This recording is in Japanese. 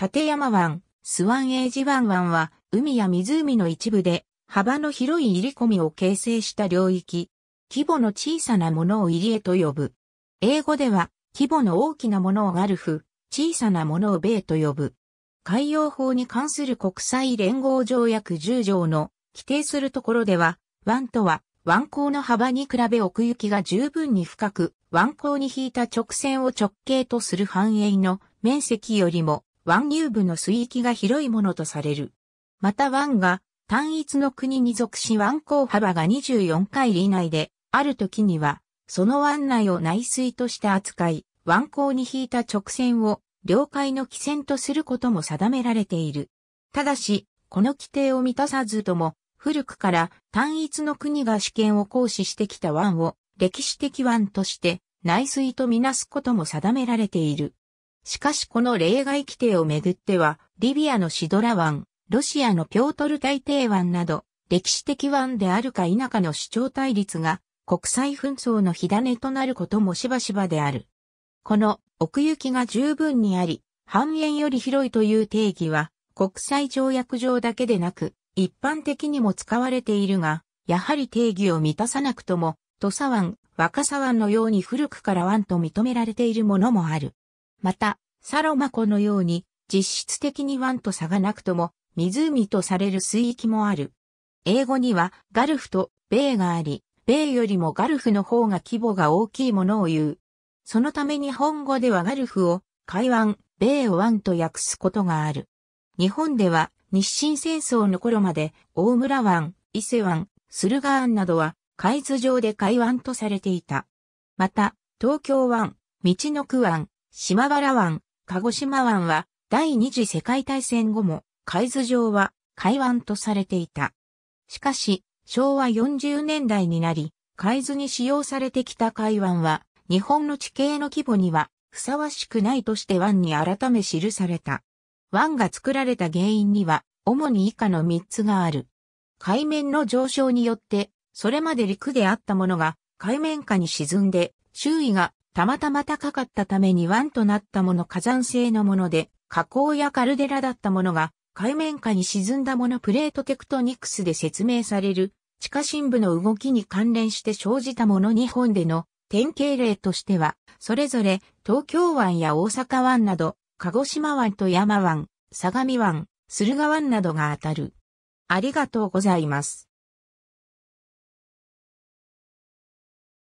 立山湾、スワンエージ湾湾は、海や湖の一部で、幅の広い入り込みを形成した領域。規模の小さなものを入り江と呼ぶ。英語では、規模の大きなものをガルフ、小さなものをベイと呼ぶ。海洋法に関する国際連合条約10条の規定するところでは、湾とは湾口の幅に比べ奥行きが十分に深く、湾口に引いた直線を直径とする範囲の面積よりも湾入部の水域が広いものとされる。また湾が単一の国に属し湾口幅が24回以内で、ある時には、その湾内を内水として扱い、湾口に引いた直線を領海の基線とすることも定められている。ただし、この規定を満たさずとも、古くから単一の国が主権を行使してきた湾を歴史的湾として内水とみなすことも定められている。しかしこの例外規定をめぐっては、リビアのシドラ湾、ロシアのピョートル大帝湾など、歴史的湾であるか否かの主張対立が国際紛争の火種となることもしばしばである。この奥行きが十分にあり、半円より広いという定義は国際条約上だけでなく一般的にも使われているが、やはり定義を満たさなくとも、土佐湾、若狭湾のように古くから湾と認められているものもある。また、サロマ湖のように、実質的に湾と差がなくとも、湖とされる水域もある。英語には、ガルフと米があり、米よりもガルフの方が規模が大きいものを言う。そのため日本語ではガルフを、海湾、米を湾と訳すことがある。日本では、日清戦争の頃まで、大村湾、伊勢湾、駿河湾などは、海図上で海湾とされていた。また、東京湾、道の区湾、島原湾、鹿児島湾は第二次世界大戦後も海図上は海湾とされていた。しかし、昭和40年代になり、海図に使用されてきた海湾は、日本の地形の規模にはふさわしくないとして湾に改め記された。湾が作られた原因には、主に以下の3つがある。海面の上昇によって、それまで陸であったものが海面下に沈んで、周囲がたまたま高かったために湾となったもの火山性のもので、火口やカルデラだったものが、海面下に沈んだものプレートテクトニクスで説明される、地下深部の動きに関連して生じたもの日本での典型例としては、それぞれ東京湾や大阪湾など、鹿児島湾と山湾、相模湾、駿河湾などが当たる。ありがとうございます。